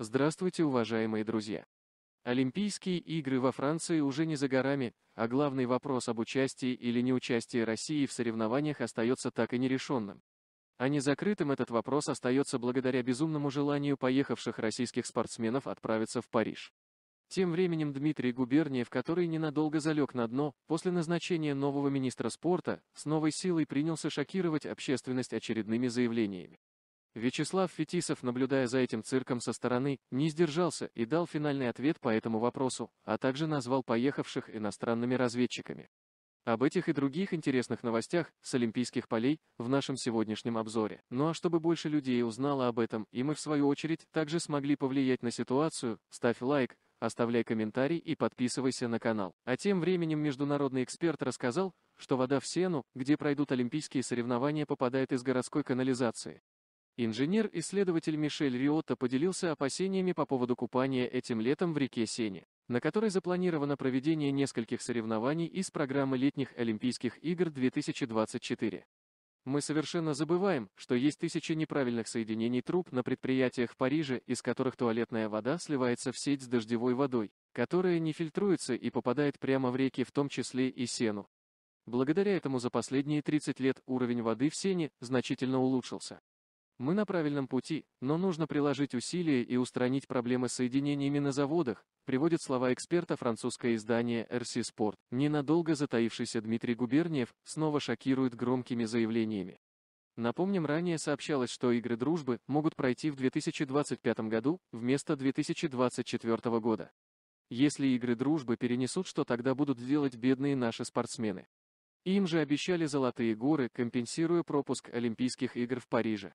Здравствуйте, уважаемые друзья! Олимпийские игры во Франции уже не за горами, а главный вопрос об участии или неучастии России в соревнованиях остается так и нерешенным. А незакрытым этот вопрос остается благодаря безумному желанию поехавших российских спортсменов отправиться в Париж. Тем временем Дмитрий Губерниев, который ненадолго залег на дно, после назначения нового министра спорта, с новой силой принялся шокировать общественность очередными заявлениями. Вячеслав Фетисов, наблюдая за этим цирком со стороны, не сдержался и дал финальный ответ по этому вопросу, а также назвал поехавших иностранными разведчиками. Об этих и других интересных новостях с Олимпийских полей в нашем сегодняшнем обзоре. Ну а чтобы больше людей узнало об этом, и мы в свою очередь также смогли повлиять на ситуацию, ставь лайк, оставляй комментарий и подписывайся на канал. А тем временем международный эксперт рассказал, что вода в Сену, где пройдут олимпийские соревнования, попадает из городской канализации. Инженер-исследователь Мишель Риотто поделился опасениями по поводу купания этим летом в реке Сене, на которой запланировано проведение нескольких соревнований из программы летних Олимпийских игр 2024. Мы совершенно забываем, что есть тысячи неправильных соединений труб на предприятиях в Париже, из которых туалетная вода сливается в сеть с дождевой водой, которая не фильтруется и попадает прямо в реки, в том числе и Сену. Благодаря этому за последние 30 лет уровень воды в Сене значительно улучшился. Мы на правильном пути, но нужно приложить усилия и устранить проблемы с соединениями на заводах, приводит слова эксперта французское издание RC Sport. Ненадолго затаившийся Дмитрий Губерниев снова шокирует громкими заявлениями. Напомним, ранее сообщалось, что игры дружбы могут пройти в 2025 году вместо 2024 года. Если игры дружбы перенесут, что тогда будут делать бедные наши спортсмены? Им же обещали золотые горы, компенсируя пропуск Олимпийских игр в Париже.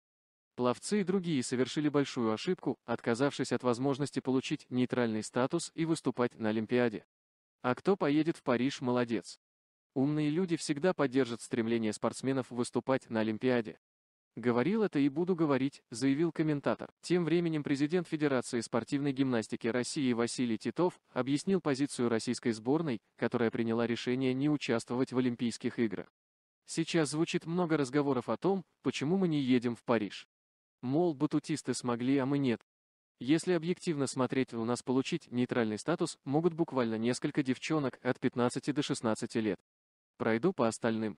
Пловцы и другие совершили большую ошибку, отказавшись от возможности получить нейтральный статус и выступать на Олимпиаде. А кто поедет в Париж, молодец. Умные люди всегда поддержат стремление спортсменов выступать на Олимпиаде. «Говорил это и буду говорить», — заявил комментатор. Тем временем президент Федерации спортивной гимнастики России Василий Титов объяснил позицию российской сборной, которая приняла решение не участвовать в Олимпийских играх. Сейчас звучит много разговоров о том, почему мы не едем в Париж. Мол, батутисты смогли, а мы нет. Если объективно смотреть, у нас получить нейтральный статус могут буквально несколько девчонок от 15 до 16 лет. Пройду по остальным.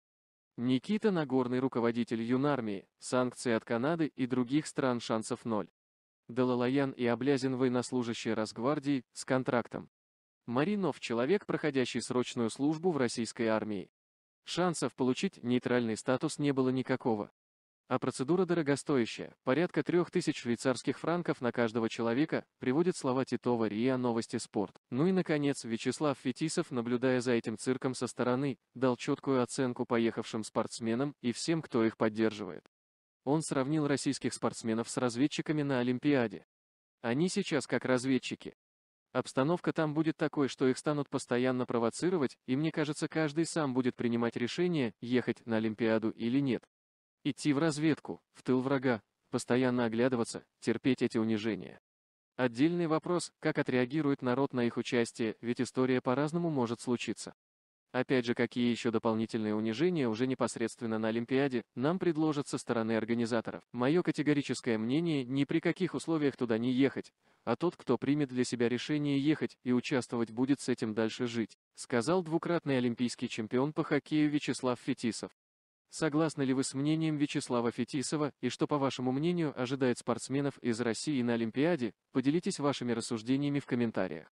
Никита Нагорный руководитель юнармии, санкции от Канады и других стран шансов ноль. Далалаян и Облязин военнослужащие Росгвардии с контрактом. Маринов человек, проходящий срочную службу в российской армии. Шансов получить нейтральный статус не было никакого. А процедура дорогостоящая, порядка 3000 швейцарских франков на каждого человека, приводит слова Титова РИА Новости Спорт. Ну и, наконец, Вячеслав Фетисов, наблюдая за этим цирком со стороны, дал четкую оценку поехавшим спортсменам и всем, кто их поддерживает. Он сравнил российских спортсменов с разведчиками на Олимпиаде. Они сейчас как разведчики. Обстановка там будет такой, что их станут постоянно провоцировать, и мне кажется, каждый сам будет принимать решение, ехать на Олимпиаду или нет. Идти в разведку, в тыл врага, постоянно оглядываться, терпеть эти унижения. Отдельный вопрос, как отреагирует народ на их участие, ведь история по-разному может случиться. Опять же, какие еще дополнительные унижения уже непосредственно на Олимпиаде нам предложат со стороны организаторов. Мое категорическое мнение, ни при каких условиях туда не ехать, а тот, кто примет для себя решение ехать и участвовать, будет с этим дальше жить, сказал двукратный олимпийский чемпион по хоккею Вячеслав Фетисов. Согласны ли вы с мнением Вячеслава Фетисова и что, по вашему мнению, ожидает спортсменов из России на Олимпиаде? Поделитесь вашими рассуждениями в комментариях.